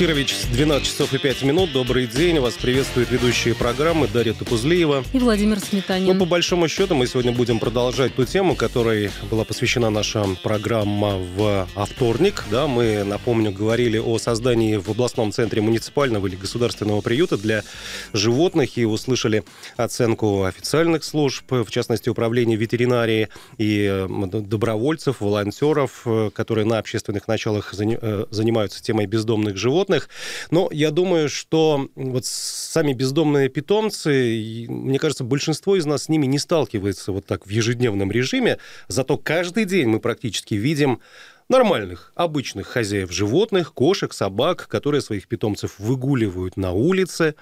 Кирович, 12 часов и 5 минут. Добрый день. Вас приветствует ведущие программы Дарья Тупузлеева. И Владимир Сметанин. Ну, по большому счету, мы сегодня будем продолжать ту тему, которой была посвящена наша программа в вторник. Да, мы, напомню, говорили о создании в областном центре муниципального или государственного приюта для животных и услышали оценку официальных служб, в частности, управления ветеринарии и добровольцев, волонтеров, э, которые на общественных началах э, занимаются темой бездомных животных животных. Но я думаю, что вот сами бездомные питомцы, мне кажется, большинство из нас с ними не сталкивается вот так в ежедневном режиме. Зато каждый день мы практически видим нормальных, обычных хозяев животных, кошек, собак, которые своих питомцев выгуливают на улице.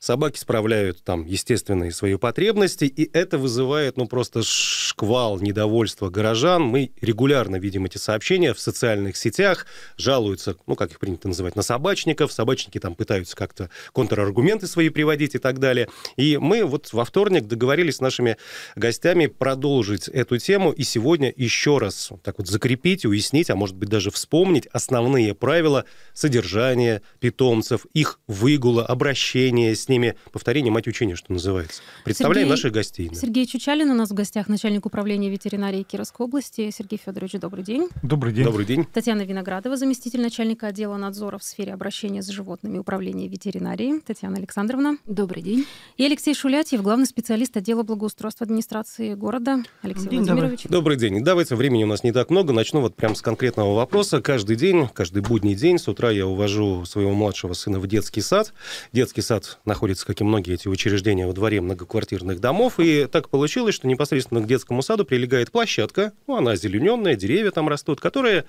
Собаки справляют там естественные свои потребности, и это вызывает, ну, просто шквал недовольства горожан. Мы регулярно видим эти сообщения в социальных сетях, жалуются, ну, как их принято называть, на собачников, собачники там пытаются как-то контраргументы свои приводить и так далее. И мы вот во вторник договорились с нашими гостями продолжить эту тему и сегодня еще раз так вот закрепить, уяснить, а может быть даже вспомнить основные правила содержания питомцев, их выгула, обращения с с ними повторение мать учения, что называется. Представляем Сергей... наших гостей. Да. Сергей Чучалин у нас в гостях, начальник управления ветеринарии Кировской области. Сергей Федорович, добрый день. Добрый день. Добрый день. Татьяна Виноградова, заместитель начальника отдела надзора в сфере обращения с животными управления ветеринарии. Татьяна Александровна. Добрый день. И Алексей Шулятьев, главный специалист отдела благоустройства администрации города. Алексей день Владимирович. Добрый. добрый день. Давайте, времени у нас не так много. Начну вот прямо с конкретного вопроса. Каждый день, каждый будний день с утра я увожу своего младшего сына в детский сад. Детский сад находится находится, как и многие эти учреждения, во дворе многоквартирных домов. И так получилось, что непосредственно к детскому саду прилегает площадка, ну, она зелененная, деревья там растут, которые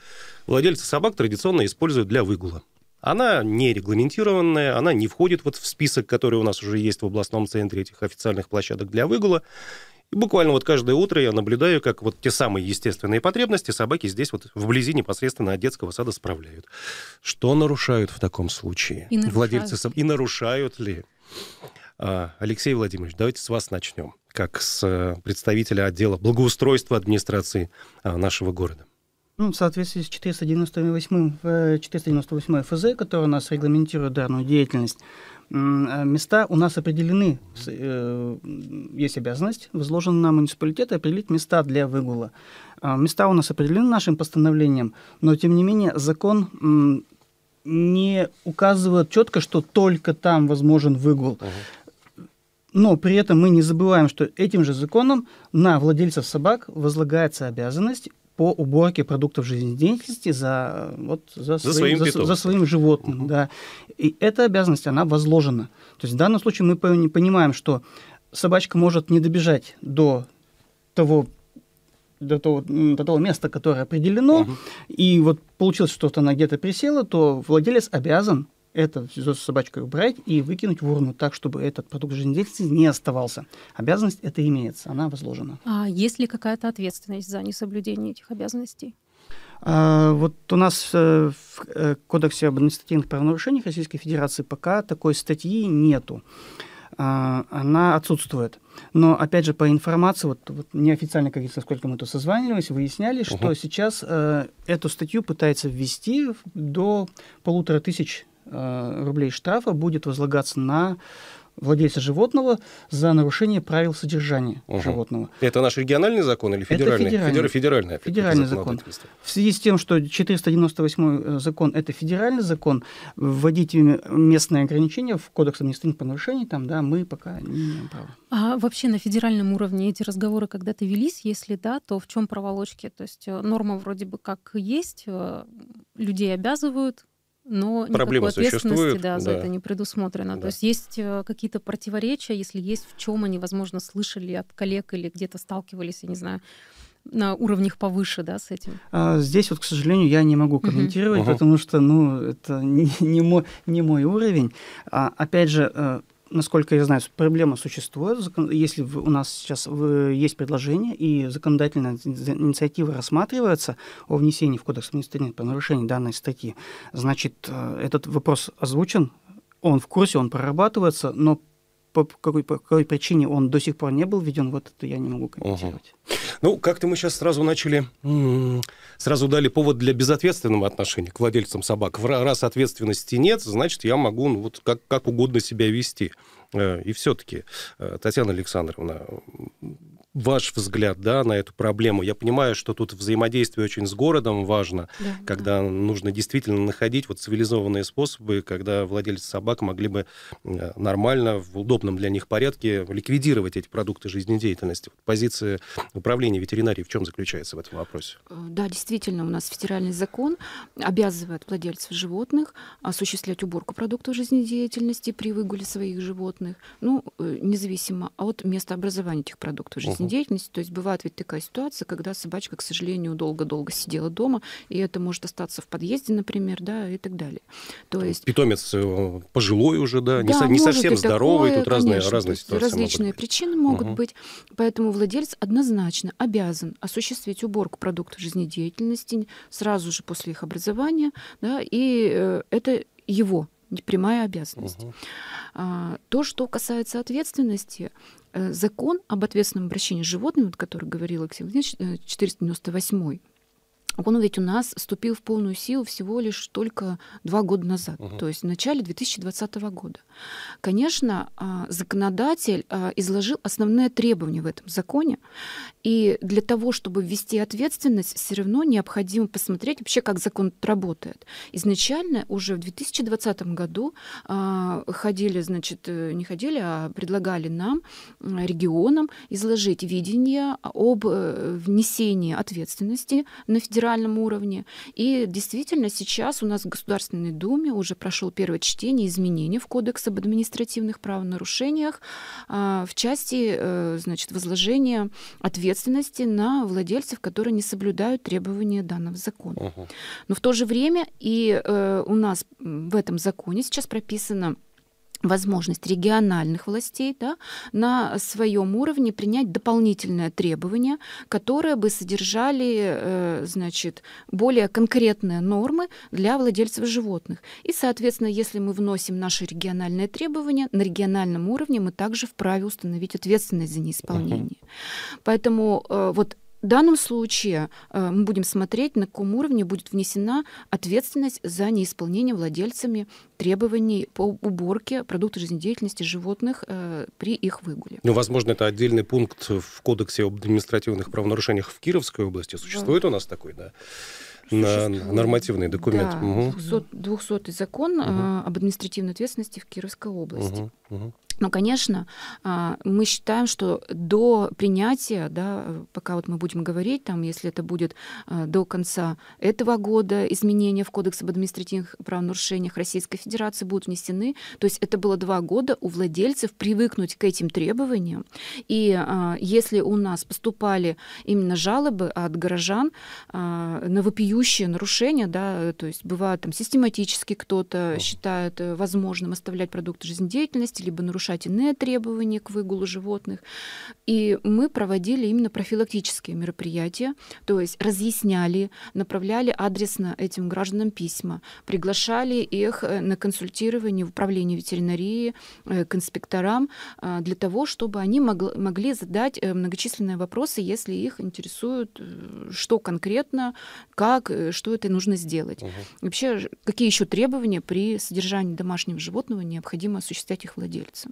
владельцы собак традиционно используют для выгула. Она не регламентированная, она не входит вот в список, который у нас уже есть в областном центре этих официальных площадок для выгула. И буквально вот каждое утро я наблюдаю, как вот те самые естественные потребности собаки здесь вот вблизи непосредственно от детского сада справляют. Что нарушают в таком случае? И нарушают. Владельцы соб... И нарушают ли? А, Алексей Владимирович, давайте с вас начнем, как с э, представителя отдела благоустройства администрации а, нашего города. Ну, в соответствии с 498, 498 ФЗ, который у нас регламентирует данную деятельность, Э, места у нас определены, э, есть обязанность, возложена на муниципалитет определить места для выгула. А, места у нас определены нашим постановлением, но тем не менее закон не указывает четко, что только там возможен выгул. Но при этом мы не забываем, что этим же законом на владельцев собак возлагается обязанность по уборке продуктов жизнедеятельности за, вот, за, за, своим, своим, за, за своим животным. Угу. Да. И эта обязанность, она возложена. То есть в данном случае мы понимаем, что собачка может не добежать до того до того, до того места, которое определено, угу. и вот получилось, что она где-то присела, то владелец обязан это с собачкой убрать и выкинуть в урну так, чтобы этот продукт жизнедеятельности не оставался. Обязанность это имеется, она возложена. А есть ли какая-то ответственность за несоблюдение этих обязанностей? А, вот у нас э, в э, Кодексе об административных правонарушениях Российской Федерации пока такой статьи нету а, она отсутствует. Но, опять же, по информации, вот, вот неофициально, как если сколько мы тут созванивались, выясняли, угу. что сейчас э, эту статью пытается ввести до полутора тысяч Э, рублей штрафа будет возлагаться на владельца животного за нарушение правил содержания угу. животного. Это наш региональный закон или федеральный? Это федеральный. Федер, федеральный федеральный закон. В связи с тем, что 498 э, закон – это федеральный закон, вводить местные ограничения в Кодекс административных нарушений там, да, мы пока не имеем права. А вообще на федеральном уровне эти разговоры когда-то велись? Если да, то в чем проволочки? То есть э, норма вроде бы как есть, людей обязывают но проблема ответственности да, да, это не предусмотрено. Да. То есть есть э, какие-то противоречия, если есть, в чем они, возможно, слышали от коллег или где-то сталкивались, я не знаю, на уровнях повыше, да, с этим? А, здесь вот, к сожалению, я не могу комментировать, угу. потому что, ну, это не, не, мой, не мой уровень. А, опять же, э, насколько я знаю, проблема существует. Если у нас сейчас есть предложение и законодательная инициатива рассматривается о внесении в Кодекс административных правонарушений данной статьи, значит, э, этот вопрос озвучен, он в курсе, он прорабатывается, но по какой, по какой причине он до сих пор не был введен, вот это я не могу комментировать. Угу. Ну, как-то мы сейчас сразу начали, сразу дали повод для безответственного отношения к владельцам собак. Раз ответственности нет, значит, я могу ну, вот как, как угодно себя вести. Э, и все-таки, э, Татьяна Александровна, ваш взгляд да, на эту проблему? Я понимаю, что тут взаимодействие очень с городом важно, да, когда да. нужно действительно находить вот цивилизованные способы, когда владельцы собак могли бы э, нормально, в удобном для них порядке ликвидировать эти продукты жизнедеятельности. Вот позиция управления ветеринарии, в чем заключается в этом вопросе? Э, да, действительно, у нас федеральный закон обязывает владельцев животных осуществлять уборку продуктов жизнедеятельности при выгуле своих животных, ну, э, независимо от места образования этих продуктов жизнедеятельности жизнедеятельности. деятельности. То есть бывает ведь такая ситуация, когда собачка, к сожалению, долго-долго сидела дома, и это может остаться в подъезде, например, да, и так далее. То есть... Питомец э, пожилой уже, да, да не, совсем здоровый, такое, тут разные, конечно, разные ситуации. Различные могут причины могут угу. быть, поэтому владелец однозначно обязан осуществить уборку продуктов жизнедеятельности сразу же после их образования, да, и э, это его прямая обязанность. Угу. А, то, что касается ответственности, э, закон об ответственном обращении с животными, вот, который говорил Алексей Владимирович, 498 э, а Он ведь у нас вступил в полную силу всего лишь только два года назад, угу. то есть в начале 2020 года. Конечно, а, законодатель а, изложил основные требования в этом законе, и для того, чтобы ввести ответственность, все равно необходимо посмотреть вообще, как закон работает. Изначально уже в 2020 году ходили, значит, э, не ходили, а предлагали нам, регионам, изложить видение об э, внесении ответственности на федеральную федеральном уровне. И действительно сейчас у нас в Государственной Думе уже прошел первое чтение изменений в Кодекс об административных правонарушениях а, в части э, значит, возложения ответственности на владельцев, которые не соблюдают требования данного закона. Но в то же время и э, у нас в этом законе сейчас прописано возможность региональных властей да, на своем уровне принять дополнительное требование, которое бы содержали э, значит, более конкретные нормы для владельцев животных. И, соответственно, если мы вносим наши региональные требования, на региональном уровне мы также вправе установить ответственность за неисполнение. Поэтому э, вот в данном случае э, мы будем смотреть, на каком уровне будет внесена ответственность за неисполнение владельцами требований по уборке продуктов жизнедеятельности животных э, при их выгуле. Ну, возможно, это отдельный пункт в Кодексе об административных правонарушениях в Кировской области. Существует да. у нас такой, да? на нормативный документ. Да, угу. 200, 200 закон угу. об административной ответственности в Кировской области. Угу. Угу. Но, ну, конечно, а, мы считаем, что до принятия, да, э, пока вот мы будем говорить, там, если это будет а, до конца этого года, изменения в Кодекс об административных правонарушениях Российской Федерации будут внесены. То есть это было два года у владельцев привыкнуть к этим требованиям. И а, если у нас поступали именно жалобы от горожан на вопиющие нарушения, да, то есть бывает там систематически кто-то считает э, возможным оставлять продукты жизнедеятельности, либо нарушать нарушать иные требования к выгулу животных. И мы проводили именно профилактические мероприятия, то есть разъясняли, направляли адресно этим гражданам письма, приглашали их э, на консультирование в управлении ветеринарии э, к инспекторам э, для того, чтобы они могли задать многочисленные вопросы, если их интересует, что конкретно, как, что это нужно сделать. Угу. Вообще, какие еще требования при содержании домашнего животного необходимо осуществлять их владельцам?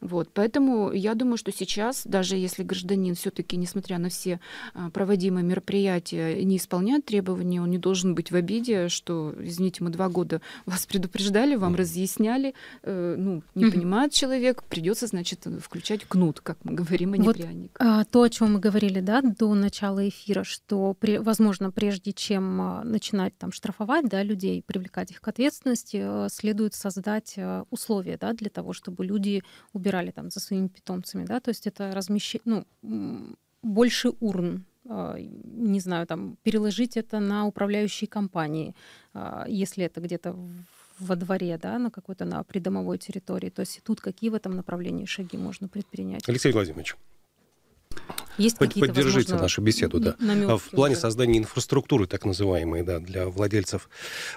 Вот, поэтому я думаю, что сейчас, даже если гражданин все-таки, несмотря на все а, проводимые мероприятия, не исполняет требования, он не должен быть в обиде, что, извините, мы два года вас предупреждали, вам разъясняли, э, ну, не mm-hmm. понимает человек, придется, значит, включать кнут, как мы говорим, а не вот, пряник. А, то, о чем мы говорили, да, до начала эфира, что, при, возможно, прежде чем а, начинать там штрафовать, да, людей, привлекать их к ответственности, э, следует создать э, условия, да, для того, чтобы люди убирали убирали там за своими питомцами, да, то есть это размещение, ну, больше урн, а, не знаю, там, переложить это на управляющие компании, а, если это где-то во дворе, да, на какой-то на придомовой территории. То есть тут какие в этом направлении шаги можно предпринять? Алексей Владимирович, есть Под, поддержите нашу беседу, да. Намеки в плане уже. создания инфраструктуры, так называемой, да, для владельцев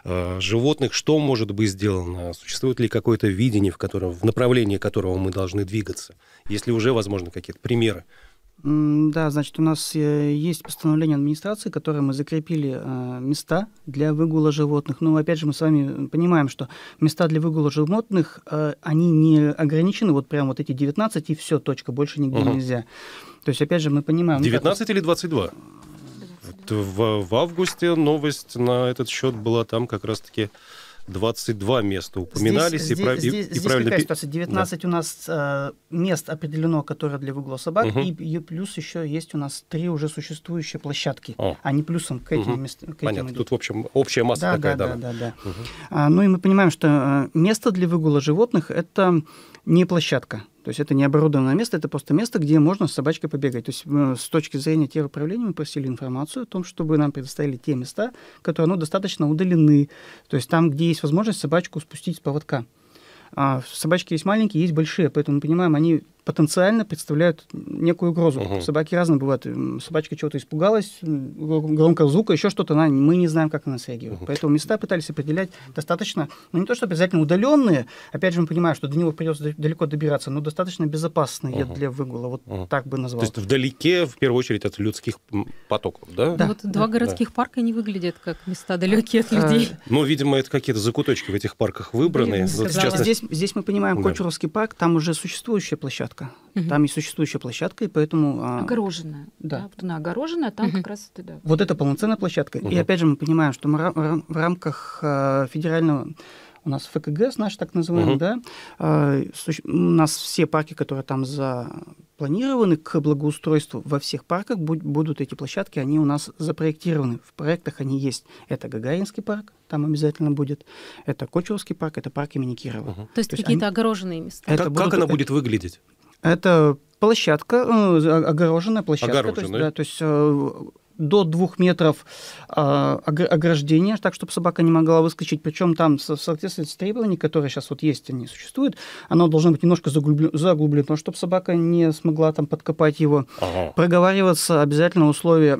э, животных, что может быть сделано? Существует ли какое-то видение, в, котором, в направлении которого мы должны двигаться? Если уже, возможно, какие-то примеры? Да, значит, у нас э, есть постановление администрации, которое мы закрепили э, места для выгула животных. Но, опять же, мы с вами понимаем, что места для выгула животных, э, они не ограничены, вот прям вот эти 19 и все, точка, больше нигде угу. нельзя. То есть, опять же, мы понимаем... 19 ну, или 22? 22. Это в, в августе новость на этот счет была там как раз-таки... 22 места упоминались. Здесь, и, здесь, прав... здесь, и, здесь правильно... какая ситуация? 19 да. у нас э, мест определено, которые для выгула собак, угу. и, и плюс еще есть у нас три уже существующие площадки. О. Они плюсом к этим угу. местам. Понятно, этим идут. тут в общем общая масса да, такая. Да, да, да. да, да. Угу. А, ну и мы понимаем, что э, место для выгула животных – это не площадка. То есть это не оборудованное место, это просто место, где можно с собачкой побегать. То есть э, с точки зрения управления мы просили информацию о том, чтобы нам предоставили те места, которые ну, достаточно удалены. То есть там, где есть возможность собачку спустить с поводка. А собачки есть маленькие, есть большие, поэтому мы понимаем, они потенциально представляют некую угрозу. Угу. Собаки разные бывают. Собачка чего-то испугалась, громкого звука, еще что-то. Она, мы не знаем, как она среагирует. Угу. Поэтому места пытались определять достаточно, ну не то, что обязательно удаленные, опять же мы понимаем, что до него придется далеко добираться, но достаточно безопасные угу. для выгула. Вот угу. так бы назвал. То есть вдалеке, в первую очередь, от людских потоков, да? Да. Вот да. два городских да. парка не выглядят как места далекие от людей. А... Ну, видимо, это какие-то закуточки в этих парках выбраны. Вот, частности... здесь, здесь мы понимаем да. Кочуровский парк, там уже существующая площадка площадка. Угу. Там есть существующая площадка, и поэтому... А, огороженная. Да. да вот она огороженная, там угу. как раз это... Да. Вот это полноценная площадка. Угу. И опять же мы понимаем, что мы в рамках а, федерального у нас ФКГС наш так называемый, угу. да, а, у нас все парки, которые там запланированы к благоустройству во всех парках, будут эти площадки, они у нас запроектированы, в проектах они есть. Это Гагаринский парк, там обязательно будет, это Кочевский парк, это парк имени Кирова. Угу. То есть, То есть какие-то они... огороженные места. Это как, будут... как она будет выглядеть? Это площадка, э, огороженная площадка. Огороженная. То есть, да, то есть э, до двух метров а, ограждения, так, чтобы собака не могла выскочить. Причем там, в соответствии с требованиями, которые сейчас вот есть, они существуют, оно должно быть немножко заглублено, чтобы собака не смогла там подкопать его. Ага. Проговариваться обязательно условия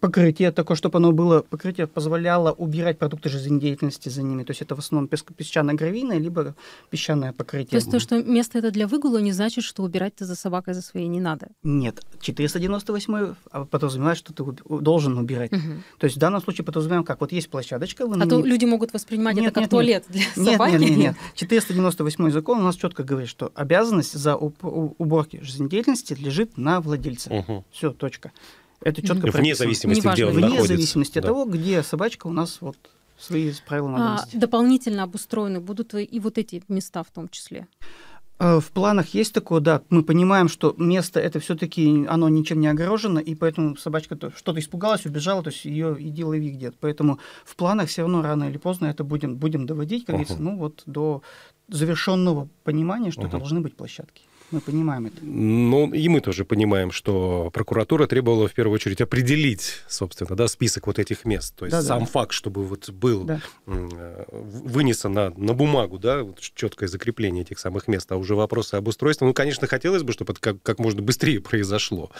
покрытия, такое, чтобы оно было, покрытие позволяло убирать продукты жизнедеятельности за ними. То есть это в основном пес, песчаная гравийная, либо песчаное покрытие. То есть то, что место это для выгула, не значит, что убирать-то за собакой за своей не надо? Нет. 498 а подразумевает, что ты должен убирать. Угу. То есть в данном случае подразумеваем, как вот есть площадочка. Вы а не... то люди могут воспринимать нет, это как нет, туалет нет. для нет, собаки. Нет, нет, нет. 498 закон у нас четко говорит, что обязанность за уборки жизнедеятельности лежит на владельце. Угу. Все, точка. Это четко Вне зависимости, Неважно. где он Вне находится. Вне зависимости да. от того, где собачка у нас вот свои правила надобности. А, дополнительно обустроены будут и вот эти места в том числе? Э, в планах есть такое, да. Мы понимаем, что место это все-таки оно ничем не огорожено, и поэтому собачка что-то испугалась, убежала, то есть ее и делови где-то. Поэтому в планах все равно рано или поздно это будем, будем доводить, как uh-huh. говорится, ну вот до завершенного понимания, что uh-huh. это должны быть площадки. Мы понимаем это. Ну, и мы тоже понимаем, что прокуратура требовала в первую очередь определить, собственно, да, список вот этих мест. То есть да, сам да. факт, чтобы вот был да. вынесен на, на бумагу, да, вот четкое закрепление этих самых мест, а уже вопросы об устройстве. Ну, конечно, хотелось бы, чтобы это как, как можно быстрее произошло.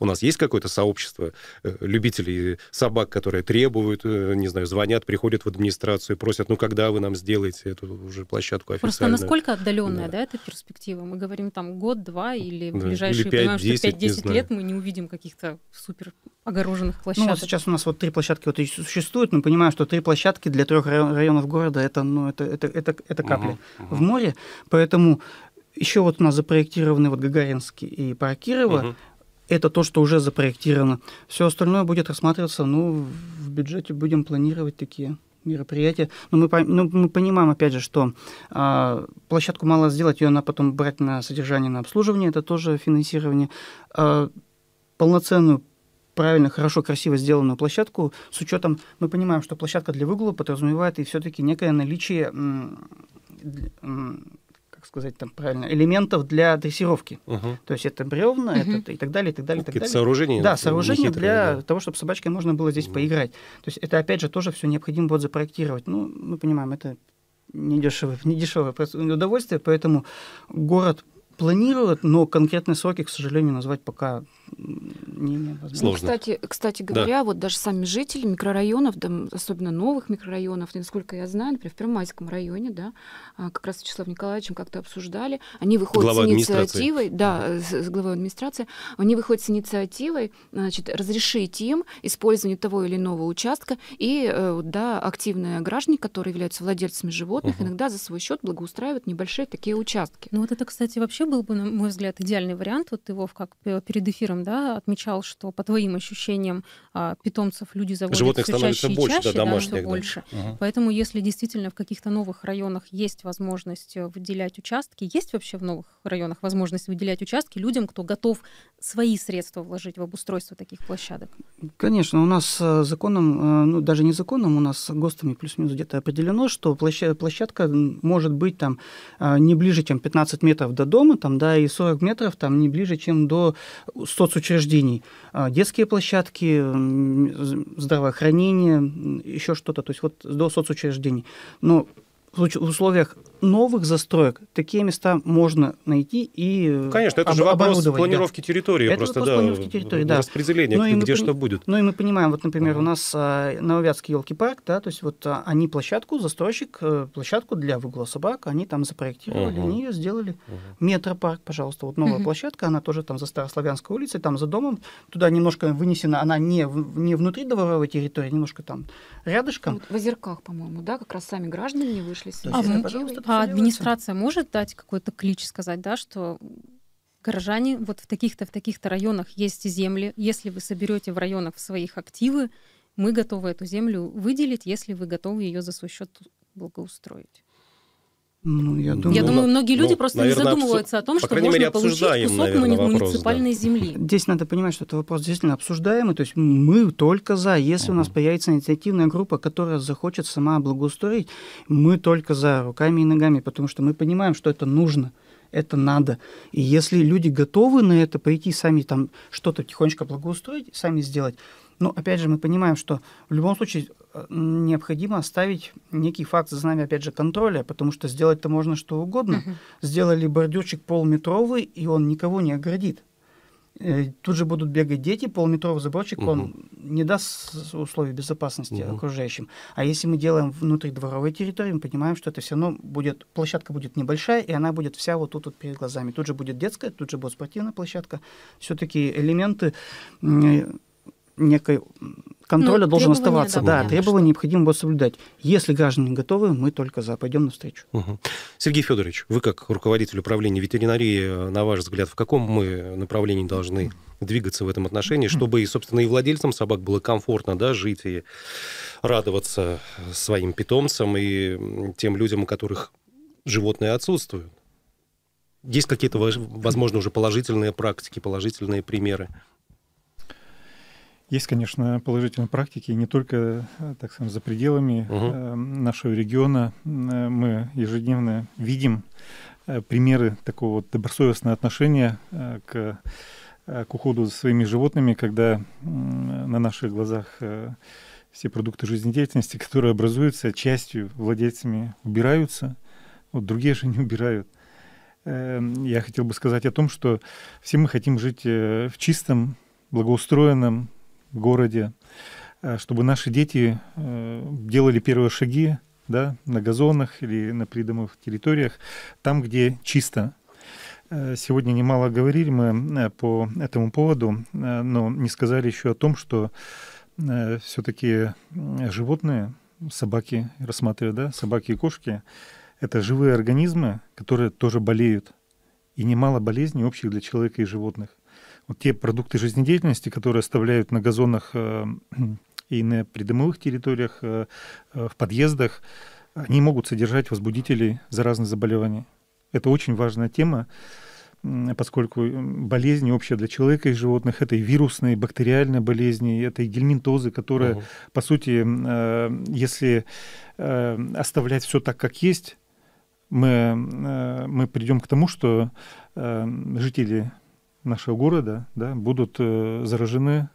У нас есть какое-то сообщество э, любителей собак, которые требуют, э, не знаю, звонят, приходят в администрацию, просят, ну, когда вы нам сделаете эту уже площадку официально? Просто насколько отдаленная, да, да эта перспектива? Мы говорим там там год-два или в ближайшие, или 5, понимаем, 10, что 5-10 лет мы не увидим каких-то супер огороженных площадок. Ну, вот сейчас у нас вот три площадки вот и существуют, но понимаю, что три площадки для трех районов города это, ну, это, это, это, это капли угу, угу. в море. Поэтому еще вот у нас запроектированы вот Гагаринский и Паркирова. Угу это то, что уже запроектировано. Все остальное будет рассматриваться, ну, в бюджете будем планировать такие мероприятие. Но мы, ну, мы понимаем, опять же, что э, площадку мало сделать, ее надо потом брать на содержание, на обслуживание, это тоже финансирование. Э, полноценную правильно, хорошо, красиво сделанную площадку, с учетом, мы понимаем, что площадка для выгула подразумевает и все-таки некое наличие м- м- сказать там правильно, элементов для дрессировки. Угу. То есть это бревна угу. это, и так далее, и так далее. и так далее. сооружения. Да, э, сооружения для да. того, чтобы с собачкой можно было здесь угу. поиграть. То есть это, опять же, тоже все необходимо будет запроектировать. Ну, мы понимаем, это недешевое, недешевое удовольствие, поэтому город планирует, но конкретные сроки, к сожалению, назвать пока не, невозможно. Сложно. Ну, кстати, кстати говоря, да. вот даже сами жители микрорайонов, да, особенно новых микрорайонов, насколько я знаю, например, в Первомайском районе, да, а, как раз с Вячеславом Николаевичем как-то обсуждали, они выходят Глава с инициативой, да, э, с, с главой администрации, они выходят с инициативой, значит, разрешить им использование того или иного участка, и, э, да, активные граждане, которые являются владельцами животных, угу. иногда за свой счет благоустраивают небольшие такие участки. Ну вот это, кстати, вообще был бы, на мой взгляд, идеальный вариант. Вот его Вов, как перед эфиром Инстаграм, да, отмечал, что по твоим ощущениям а, питомцев люди заводят Животных все чаще больше, и чаще, да, домашних, да, все да. больше. Поэтому если действительно в каких-то новых районах есть возможность э, выделять участки, есть вообще в новых районах возможность выделять участки людям, кто готов свои средства вложить в обустройство таких площадок? Конечно, у нас э, законом, э, ну даже не законом, у нас ГОСТами плюс-минус где-то определено, что площадка может быть там а, не ближе, чем 15 метров до дома, там, да, и 40 метров там не ближе, чем до 100 соцучреждений, а, детские площадки, здравоохранение, еще что-то, то есть вот до соцучреждений. Но в условиях новых застроек такие места можно найти и э, Конечно, это об, же вопрос планировки да. территории. Это просто, да, планировки территории, да. Распределение, ну, где мы, что будет. Ну и мы понимаем, вот, например, uh-huh. у нас а, Нововятский елки парк, да, то есть вот а, они площадку, застройщик, э, площадку для выгула собак, они там запроектировали, uh-huh. они ее сделали. Uh-huh. Метропарк, пожалуйста, вот новая uh-huh. площадка, она тоже там за Старославянской улицей, там за домом, туда немножко вынесена, она не, не внутри дворовой территории, немножко там рядышком. Вот в Озерках, по-моему, да, как раз сами граждане вышли. А, пожалуйста, а администрация может дать какой-то клич, сказать, да, что горожане вот в таких-то, в таких-то районах есть земли, если вы соберете в районах своих активы, мы готовы эту землю выделить, если вы готовы ее за свой счет благоустроить. Ну, я ну, думаю, я ну, думаю многие ну, люди ну, просто наверное, не задумываются обсу... о том, что По можно мере, получить кусок наверное, вопрос, муниципальной да. земли. Здесь надо понимать, что это вопрос действительно обсуждаемый. То есть мы только за. Если uh-huh. у нас появится инициативная группа, которая захочет сама благоустроить, мы только за руками и ногами, потому что мы понимаем, что это нужно это надо. И если люди готовы на это пойти сами там что-то тихонечко благоустроить, сами сделать, но ну, опять же мы понимаем, что в любом случае э, необходимо оставить некий факт за нами, опять же, контроля, потому что сделать-то можно что угодно. Uh-huh. Сделали бордюрчик полметровый, и он никого не оградит. Э, тут же будут бегать дети, полметровый заборчик, угу. он не даст условий безопасности угу. окружающим. А если мы делаем внутри дворовой территории, мы понимаем, что это все равно будет, площадка будет небольшая, и она будет вся вот тут вот перед глазами. Тут же будет детская, тут же будет спортивная площадка. Все-таки элементы некой контроля ну, должен оставаться. Да, да требования необходимо будет соблюдать. Если граждане готовы, мы только за, пойдем навстречу. Угу. Сергей Федорович, вы как руководитель управления ветеринарии, э, на ваш взгляд, в каком мы направлении должны двигаться в этом отношении, чтобы, и, собственно, и владельцам собак было комфортно да, жить и радоваться своим питомцам и тем людям, у которых животные отсутствуют? Есть какие-то, возможно, уже положительные практики, положительные примеры? Есть, конечно, положительные практики, не только, э, так скажем, за пределами угу. нашего региона. Э, мы ежедневно видим примеры такого добросовестного отношения к, к уходу за своими животными, когда на наших глазах все продукты жизнедеятельности, которые образуются, частью владельцами убираются, вот другие же не убирают. Я хотел бы сказать о том, что все мы хотим жить в чистом, благоустроенном, городе, э, чтобы наши дети э, делали первые шаги да, на газонах или на придомовых территориях, там, где чисто. Э, сегодня немало говорили мы по этому поводу, но не сказали еще о том, что все-таки животные, собаки, рассматривая, да, собаки и кошки, это живые организмы, которые тоже болеют. И немало болезней общих для человека и животных вот те продукты жизнедеятельности, которые оставляют на газонах э, и на придомовых территориях, э, э, в подъездах, они могут содержать возбудителей заразных заболеваний. Это очень важная тема, поскольку болезни общие для человека и животных, это и вирусные, и бактериальные болезни, это и гельминтозы, которые, угу. по сути, если оставлять все так, как есть, мы, мы придем к тому, что жители нашего города да, будут э, заражены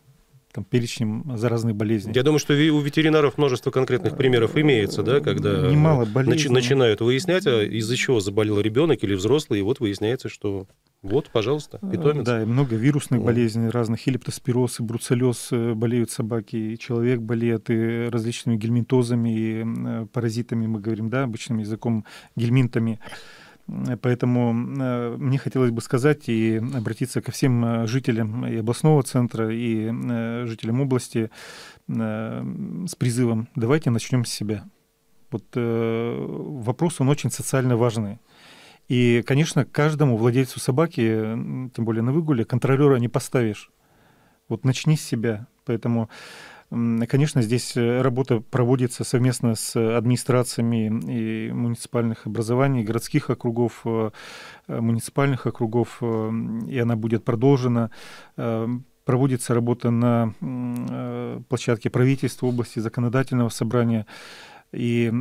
там, перечнем заразных болезней. Я думаю, что у ветеринаров множество конкретных примеров имеется, да, когда Немало нач- начинают выяснять, а из-за чего заболел ребенок или взрослый, и вот выясняется, что вот, пожалуйста, э, питомец. Да, и много вирусных болезней разных, и и бруцеллез э, болеют собаки, и человек болеет и различными гельминтозами, и паразитами, мы говорим, да, обычным языком, гельминтами. Поэтому э, мне хотелось бы сказать и обратиться ко всем э, жителям и областного центра, и э, жителям области с призывом «давайте начнем с себя». Вот вопрос, он очень социально важный. И, конечно, каждому владельцу собаки, тем более на выгуле, контролера не поставишь. Вот начни с себя. Поэтому Конечно, здесь э, работа проводится совместно с администрациями и муниципальных образований, городских округов, э, э, муниципальных округов, и она будет продолжена проводится работа на площадке правительства области законодательного собрания. И,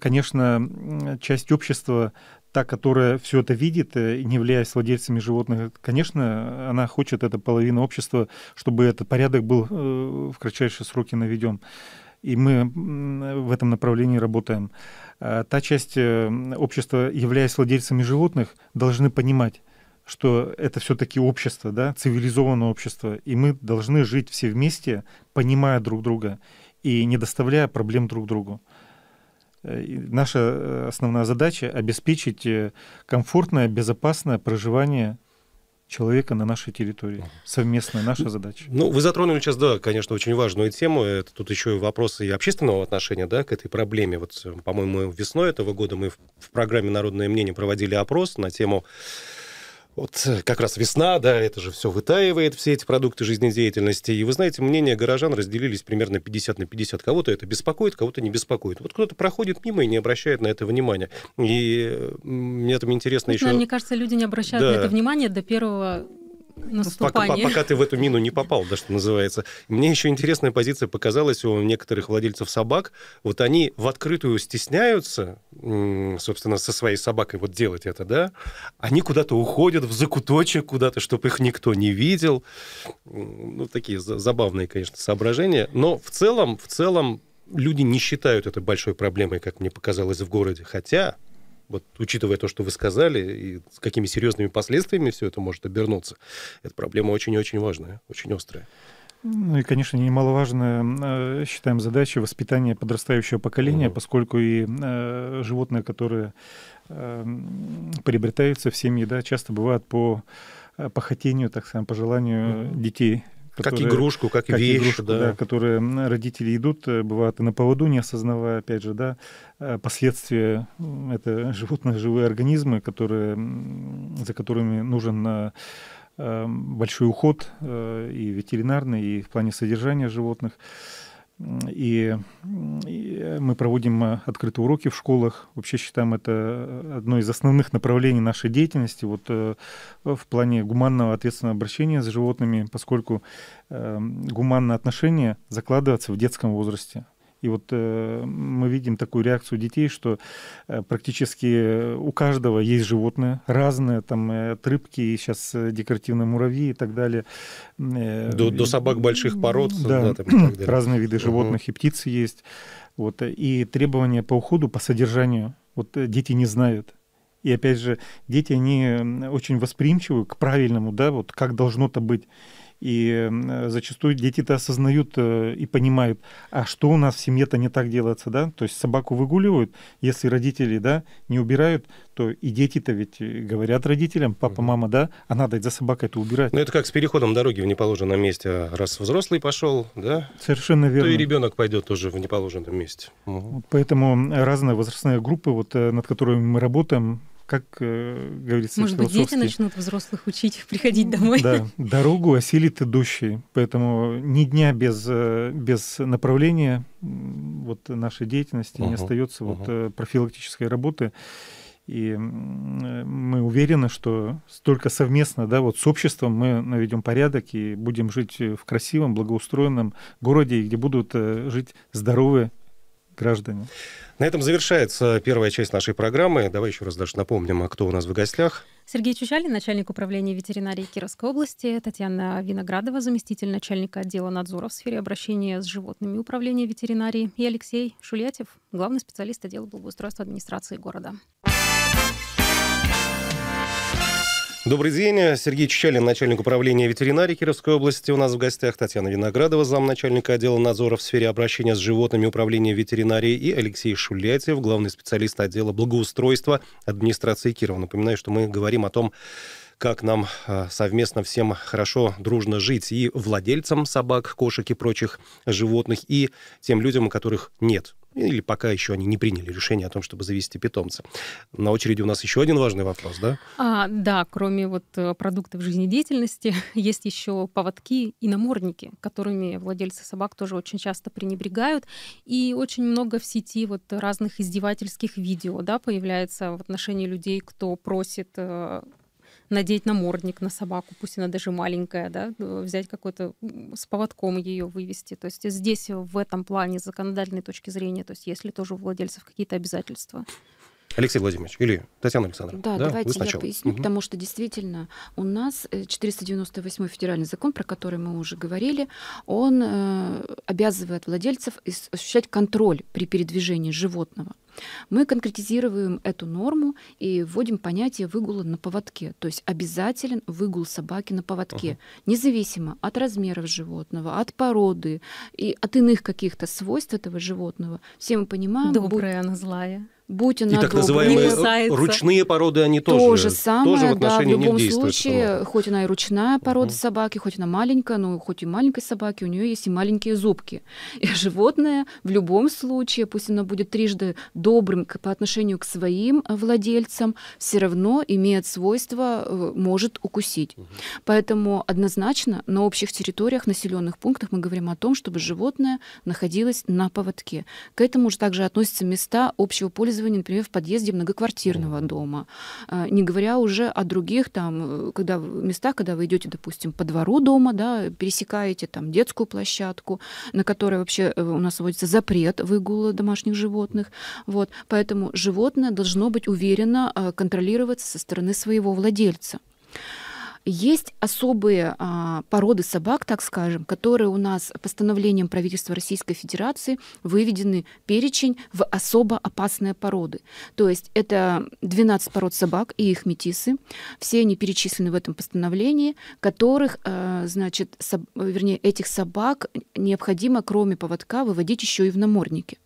конечно, часть общества та, которая все это видит, э, не являясь владельцами животных, конечно, она хочет, эта половина общества, чтобы этот порядок был э, в кратчайшие сроки наведен. И мы в этом направлении работаем. А та часть э, общества, являясь владельцами животных, должны понимать, что это все-таки общество, да, цивилизованное общество, и мы должны жить все вместе, понимая друг друга и не доставляя проблем друг другу наша э, основная задача — обеспечить э, комфортное, безопасное проживание человека на нашей территории. Совместная наша ну, задача. Ну, вы затронули сейчас, да, конечно, очень важную тему. Это тут еще и вопросы и общественного отношения, да, к этой проблеме. Вот, э, по-моему, весной этого года мы в программе «Народное мнение» проводили опрос на тему вот э, как раз весна, да, это же все вытаивает, все эти продукты жизнедеятельности. И вы знаете, мнения горожан разделились примерно 50 на 50. Кого-то это беспокоит, кого-то не беспокоит. Вот кто-то проходит мимо и не обращает на это внимания. И э, мне там интересно вот, еще... Мне кажется, люди не обращают да. на это внимания до первого ну, пока, пока ты в эту мину не попал, да, что называется. Мне еще интересная позиция показалась у некоторых владельцев собак. Вот они в открытую стесняются, собственно, со своей собакой вот делать это, да. Они куда-то уходят в закуточек куда-то, чтобы их никто не видел. Ну, такие забавные, конечно, соображения. Но в целом, в целом люди не считают это большой проблемой, как мне показалось, в городе. Хотя вот учитывая то, что вы сказали, и с какими серьезными последствиями все это может обернуться, эта проблема очень-очень и важная, очень острая. Ну и, конечно, немаловажно, э, считаем, задача воспитания подрастающего поколения, угу. поскольку и э, животные, которые э, приобретаются в семье, да, часто бывают по э, по хотению, так сказать, по желанию детей, Которые, как игрушку, как, как вещь. Игрушку, да. Да, которые родители идут, э, бывают и на поводу, не осознавая, опять же, да, э, последствия. Это животные, живые организмы, которые, за которыми нужен э, большой уход и ветеринарный, и в плане содержания животных. И, и мы проводим э, открытые уроки в школах. Вообще считаем это э, одно из основных направлений нашей деятельности вот, э, в плане гуманного ответственного обращения с животными, поскольку эм, гуманное отношение закладывается в детском возрасте. И вот э, мы видим такую реакцию детей, что э, практически у каждого есть животное, разное, там э, и сейчас э, декоративные муравьи и так далее. Э, до, до собак больших пород. Э, да, да там, разные виды животных угу. и птицы есть. Вот, э, и требования по уходу, по содержанию, вот дети не знают. И опять же, дети, они очень восприимчивы к правильному, да, вот как должно-то быть. И зачастую дети-то осознают э, и понимают, а что у нас в семье-то не так делается, да? То есть собаку выгуливают, если родители, да, не убирают, то и дети-то ведь э, говорят родителям, папа, мама, да, а надо за собакой это убирать. Ну это как с переходом дороги в неположенном месте. Раз взрослый пошел, да? Совершенно верно. То и ребенок пойдет тоже в неположенном месте. Угу. Поэтому разные возрастные группы, вот э, над которыми мы работаем, как э, говорится, Может быть, дети начнут взрослых учить приходить домой. Да, дорогу осилит идущий. Поэтому ни дня без, э, без направления вот, нашей деятельности угу, не остается угу. вот, э, профилактической работы. И мы уверены, что столько совместно да, вот с обществом мы наведем порядок и будем жить в красивом, благоустроенном городе, где будут э, жить здоровые граждане. На этом завершается первая часть нашей программы. Давай еще раз даже напомним, а кто у нас в гостях. Сергей Чучалин, начальник управления ветеринарии Кировской области, Татьяна Виноградова, заместитель начальника отдела надзора в сфере обращения с животными управления ветеринарии, и Алексей Шулятьев, главный специалист отдела благоустройства администрации города. Добрый день. Сергей Чичалин, начальник управления ветеринарии Кировской области. У нас в гостях Татьяна Виноградова, замначальника отдела надзора в сфере обращения с животными управления ветеринарии и Алексей Шулятьев, главный специалист отдела благоустройства администрации Кирова. Напоминаю, что мы говорим о том, как нам а, совместно всем хорошо, дружно жить и владельцам собак, кошек и прочих животных, и тем людям, у которых нет или пока еще они не приняли решение о том, чтобы завести питомца. На очереди у нас еще один важный вопрос, да? А, да, кроме вот э, продуктов жизнедеятельности, есть еще поводки и намордники, которыми владельцы собак тоже очень часто пренебрегают. И очень много в сети вот разных издевательских видео да, появляется в отношении людей, кто просит э, надеть намордник на собаку, пусть она даже маленькая, да, э, взять какой-то с поводком ее вывести. То есть здесь э, в этом плане с законодательной точки зрения, то есть есть ли тоже у владельцев какие-то обязательства? Алексей Владимирович или Татьяна Александровна. Да, да давайте я поясню, угу. потому что действительно у нас 498 э, федеральный закон, про который мы уже говорили, он э, обязывает владельцев осуществлять контроль при передвижении животного. Мы конкретизируем эту норму и вводим понятие выгула на поводке. То есть обязателен выгул собаки на поводке, угу. независимо от размеров животного, от породы и от иных каких-то свойств этого животного. Все мы понимаем... Добрая будет... она злая будь она и так называемые ручные породы, они тоже, то же самое, тоже в отношении да, в любом случае, хоть она и ручная порода угу. собаки, хоть она маленькая, но хоть и маленькой собаки, у нее есть и маленькие зубки. И животное в любом случае, пусть она будет трижды добрым по отношению к своим э, владельцам, все равно имеет свойство, э, может укусить. Угу. Поэтому однозначно на общих территориях, населенных пунктах мы говорим о том, чтобы животное находилось на поводке. К этому же также относятся места общего пользования использования, например, в подъезде многоквартирного дома. А, не говоря уже о других там, э, когда местах, когда вы идете, допустим, по двору дома, да, пересекаете там детскую площадку, на которой вообще э, у нас вводится запрет выгула домашних животных. Вот. Поэтому животное должно быть уверенно а, контролироваться со стороны своего владельца. Есть особые а, породы собак, так скажем, которые у нас постановлением правительства Российской Федерации выведены перечень в особо опасные породы. То есть это 12 пород собак и их метисы. Все они перечислены в этом постановлении, которых, а, значит, соб, вернее, этих собак необходимо, кроме поводка, выводить еще и в наморднике.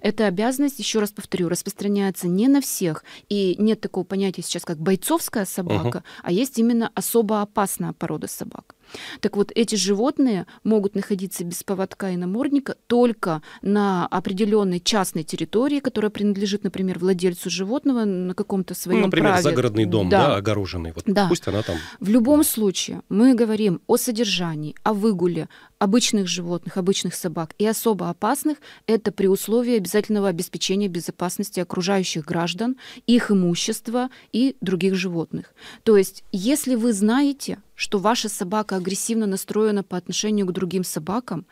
Эта обязанность, еще раз повторю, распространяется не на всех. И нет такого понятия сейчас, как бойцовская собака, угу. а есть именно особо опасная порода собак. Так вот, эти животные могут находиться без поводка и намордника только на определенной частной территории, которая принадлежит, например, владельцу животного на каком-то своем ну, Например, праве. загородный дом, да, да огороженный. Вот да. Пусть она там... В любом случае мы говорим о содержании, о выгуле, обычных животных, обычных собак, и особо опасных – это при условии обязательного обеспечения безопасности окружающих граждан, их имущества и других животных. То есть, если вы знаете, что ваша собака агрессивно настроена по отношению к другим собакам,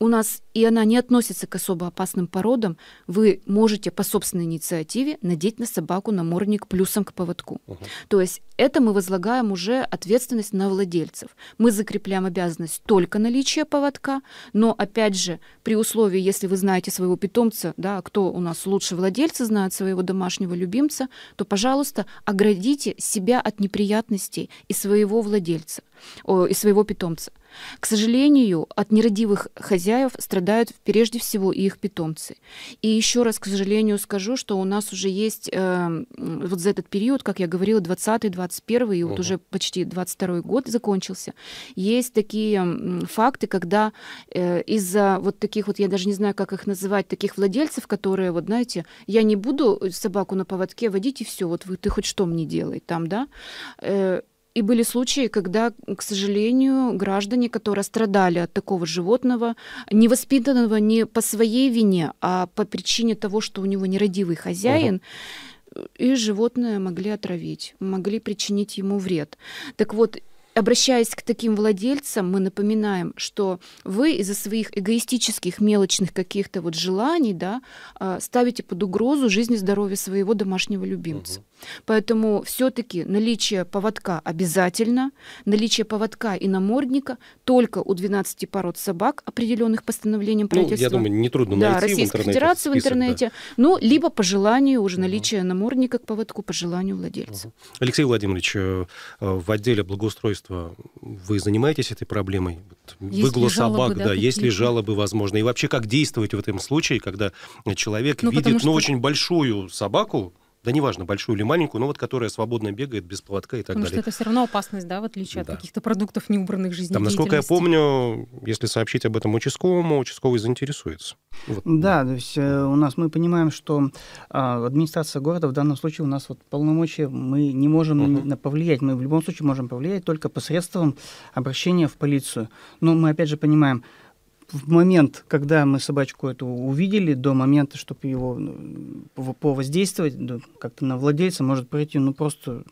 у нас, и она не относится к особо опасным породам, вы можете по собственной инициативе надеть на собаку намордник плюсом к поводку. Угу. То есть это мы возлагаем уже ответственность на владельцев. Мы закрепляем обязанность только наличия поводка, но опять же, при условии, если вы знаете своего питомца, да, кто у нас лучше владельцы знает своего домашнего любимца, то, пожалуйста, оградите себя от неприятностей и своего владельца, о, и своего питомца. К сожалению, от нерадивых хозяев страдают прежде всего их питомцы. И еще раз, к сожалению, скажу, что у нас уже есть э, вот за этот период, как я говорила, 20 21 и вот уже почти 22 год закончился, есть такие факты, когда э, из-за вот таких вот, я даже не знаю, как их называть, таких владельцев, которые, вот знаете, я не буду собаку на поводке водить и все, вот вы, ты хоть что мне делай там, да, э, и были случаи, когда, к сожалению, граждане, которые страдали от такого животного, невоспитанного не по своей вине, а по причине того, что у него нерадивый хозяин, Uh -huh. Э, и животное могли отравить, могли причинить ему вред. Так вот, Обращаясь к таким владельцам, мы напоминаем, что вы из-за своих эгоистических, мелочных каких-то вот желаний да, а, ставите под угрозу жизнь и здоровье своего домашнего любимца. Угу. Поэтому все-таки наличие поводка обязательно, наличие поводка и намордника только у 12 пород собак, определенных постановлением правительства. Ну, я думаю, нетрудно да, найти Российской в интернете. список, в интернете. Да. Ну, либо по желанию уже наличие намордника к поводку, по желанию владельца. Угу. Алексей Владимирович, э, э, в отделе благоустройства общества, вы занимаетесь этой проблемой? Есть Выгла собак, да, да есть ли жалобы, возможно? И вообще, как действовать в этом случае, когда человек ну, видит, ну, что... ну, очень большую собаку, да неважно, большую или маленькую, но вот которая свободно бегает без поводка и так Потому далее. Потому что это все равно опасность, да, в отличие да. от каких-то продуктов неубранных жизней. Там, насколько я помню, если сообщить об этом участковому, участковый заинтересуется. Вот. Да, то есть э, у нас мы понимаем, что э, администрация города в данном случае у нас вот полномочия мы не можем угу. на, повлиять, мы в любом случае можем повлиять только посредством обращения в полицию. Но мы опять же понимаем, в момент, когда мы собачку эту увидели, до момента, чтобы его ну, повоздействовать, ну, как-то на владельца может пройти, ну, просто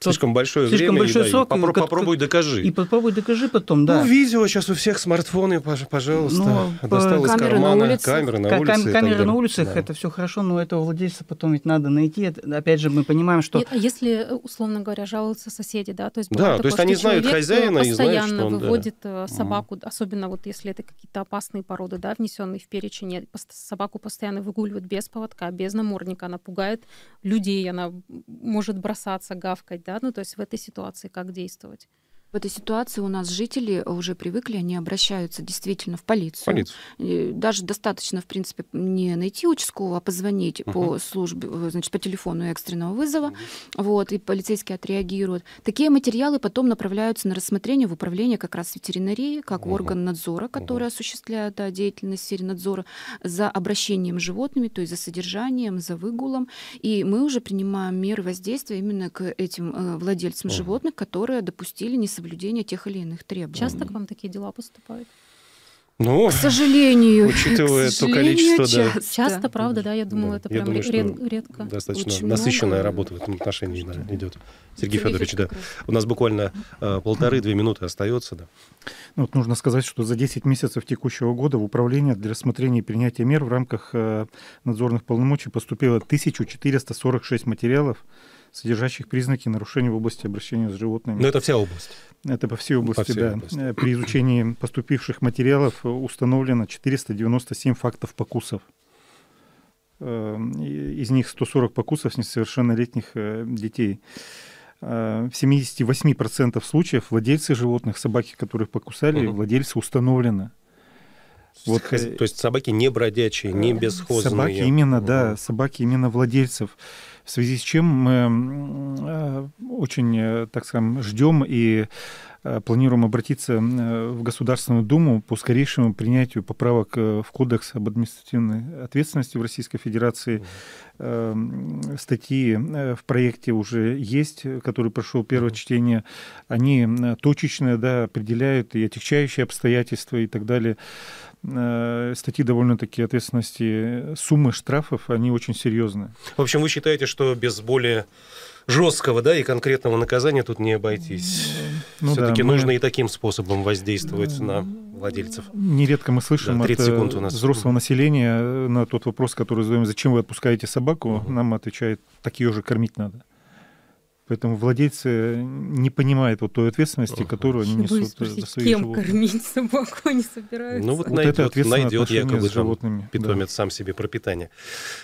Слишком большое слишком время большой срок. Попро- и, попробуй докажи. И попробуй докажи потом, да. Ну, видео сейчас у всех смартфоны, пожалуйста. Ну, Достал камеры кармана, на улице, камеры на улице. Кам- камеры на улицах, да. это все хорошо, но этого владельца потом ведь надо найти. Опять же, мы понимаем, что... И, а если, э, условно говоря, жалуются соседи, да? То есть, да, такое, то есть они знают э, хозяина и знают, что он... выводит да. Э, собаку, особенно вот если это какие-то опасные породы, да, внесенные в перечень. Собаку постоянно выгуливают без поводка, без намордника. Она пугает людей, она может бросаться, гавкать, да да, ну то есть в этой ситуации как действовать. В этой ситуации у нас жители уже привыкли, они обращаются действительно в полицию. полицию. Даже достаточно, в принципе, не найти участкового, а позвонить угу. по службе, э, значит, по телефону экстренного вызова, угу. вот, и полицейские отреагируют. Такие материалы потом направляются на рассмотрение в управление как раз ветеринарии, как угу. орган надзора, который угу. осуществляет да, деятельность серенадзора за обращением животными, то есть за содержанием, за выгулом. И мы уже принимаем меры воздействия именно к этим э, владельцам угу. животных, которые допустили несовершенство соблюдения тех или иных требований. Часто к вам такие дела поступают? Ну, к сожалению, учитывая к сожалению, то количество, часто. да. Часто, правда, да, я думаю, да. это я прям думаю, ред, редко. Достаточно Очень насыщенная много. работа в этом отношении да, идет. Сергей, Сергей Федорович, Федорович да. У нас буквально э, полторы-две минуты остается, да. Ну, вот нужно сказать, что за 10 месяцев текущего года в управление для рассмотрения и принятия мер в рамках э, надзорных полномочий поступило 1446 материалов содержащих признаки нарушений в области обращения с животными. Но это вся область. Это по всей области, по всей да. Области. Э, при изучении поступивших материалов э, установлено 497 фактов покусов. Э, из них 140 покусов с несовершеннолетних детей. В 78% случаев владельцы животных, собаки, которых покусали, угу. владельцы установлены. Вот, то есть собаки не бродячие, не бесхозные. Собаки именно, угу. да, собаки именно владельцев в связи с чем мы э, очень, э, так скажем, ждем и э, планируем обратиться в Государственную Думу по скорейшему принятию поправок в Кодекс об административной ответственности в Российской Федерации. Эм, статьи в проекте уже есть, который прошел первое чтение. Они точечные, да, определяют и отягчающие обстоятельства и так далее. Э, статьи довольно-таки ответственности, суммы штрафов, они очень серьезные. В общем, вы считаете, что без более жесткого да, и конкретного наказания тут не обойтись? Ну, Все-таки да, мы... нужно и таким способом воздействовать на владельцев. Нередко мы слышим да, от секунд э, у нас. взрослого населения э, на тот вопрос, который задаем, зачем вы отпускаете собаку, угу. нам отвечает, так ее же кормить надо. Поэтому владельцы не понимают вот той ответственности, О, которую они несут спросить, за своих кем животных. кормить собаку не собираются. Ну вот, вот найдет, это ответственное найдет якобы с животными. питомец да. сам себе пропитание.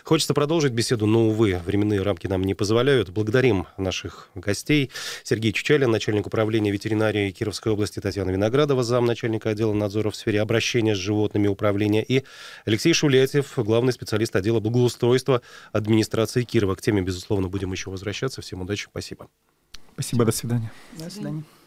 Хочется продолжить беседу, но, увы, временные рамки нам не позволяют. Благодарим наших гостей. Сергей Чучалин, начальник управления ветеринарии Кировской области, Татьяна Виноградова, замначальника отдела надзора в сфере обращения с животными управления, и Алексей Шулятьев, главный специалист отдела благоустройства администрации Кирова. К теме, безусловно, будем еще возвращаться. Всем удачи, спасибо. Спасибо. Спасибо, до свидания. До свидания.